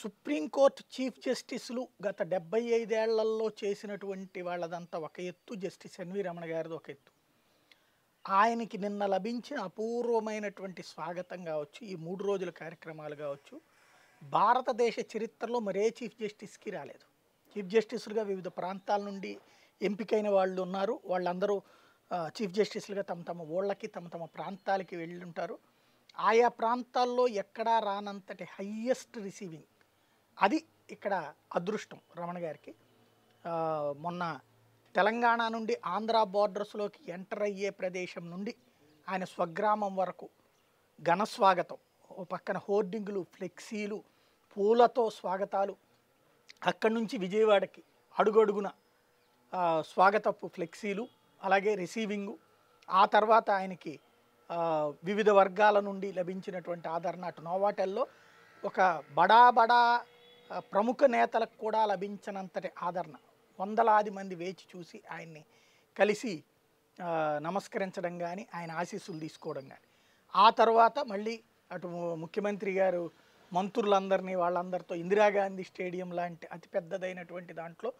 supreme court chief జస్టిస్లు గత డెబ్బై ఐదేళ్లలో చేసినటువంటి వాళ్ళదంతా ఒక ఎత్తు జస్టిస్ ఎన్వి రమణ గారిది ఒక ఎత్తు ఆయనకి నిన్న లభించిన అపూర్వమైనటువంటి స్వాగతం కావచ్చు ఈ మూడు రోజుల కార్యక్రమాలు కావచ్చు భారతదేశ చరిత్రలో మరే చీఫ్ జస్టిస్కి రాలేదు చీఫ్ జస్టిస్లుగా వివిధ ప్రాంతాల నుండి ఎంపికైన వాళ్ళు ఉన్నారు వాళ్ళందరూ చీఫ్ జస్టిస్లుగా తమ తమ ఊళ్ళకి తమ తమ ప్రాంతాలకి వెళ్ళి ఉంటారు ఆయా ప్రాంతాల్లో ఎక్కడా రానంతటి హయ్యెస్ట్ రిసీవింగ్ అది ఇక్కడ అదృష్టం రమణ గారికి మొన్న తెలంగాణ నుండి ఆంధ్ర బార్డర్స్లోకి ఎంటర్ అయ్యే ప్రదేశం నుండి ఆయన స్వగ్రామం వరకు ఘనస్వాగతం ఓ పక్కన హోర్డింగులు ఫ్లెక్సీలు పూలతో స్వాగతాలు అక్కడి నుంచి విజయవాడకి అడుగడుగున స్వాగతపు ఫ్లెక్సీలు అలాగే రిసీవింగు ఆ తర్వాత ఆయనకి వివిధ వర్గాల నుండి లభించినటువంటి ఆదరణ అటు నోవాటెల్లో ఒక బడా బడా ప్రముఖ నేతలకు కూడా లభించినంతటి ఆదరణ వందలాది మంది వేచి చూసి ఆయన్ని కలిసి నమస్కరించడం కానీ ఆయన ఆశీస్సులు తీసుకోవడం కానీ ఆ తర్వాత మళ్ళీ అటు ముఖ్యమంత్రి గారు మంత్రులందరినీ వాళ్ళందరితో ఇందిరాగాంధీ స్టేడియం లాంటి అతిపెద్దదైనటువంటి దాంట్లో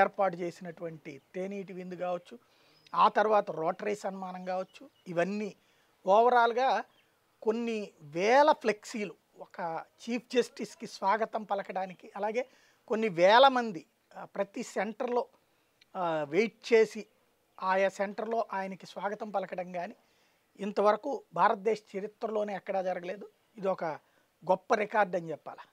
ఏర్పాటు చేసినటువంటి తేనీటి విందు కావచ్చు ఆ తర్వాత రోటరీ సన్మానం కావచ్చు ఇవన్నీ ఓవరాల్గా కొన్ని వేల ఫ్లెక్సీలు ఒక చీఫ్ జస్టిస్కి స్వాగతం పలకడానికి అలాగే కొన్ని వేల మంది ప్రతి సెంటర్లో వెయిట్ చేసి ఆయా సెంటర్లో ఆయనకి స్వాగతం పలకడం కానీ ఇంతవరకు భారతదేశ చరిత్రలోనే ఎక్కడా జరగలేదు ఇది ఒక గొప్ప రికార్డ్ అని చెప్పాలా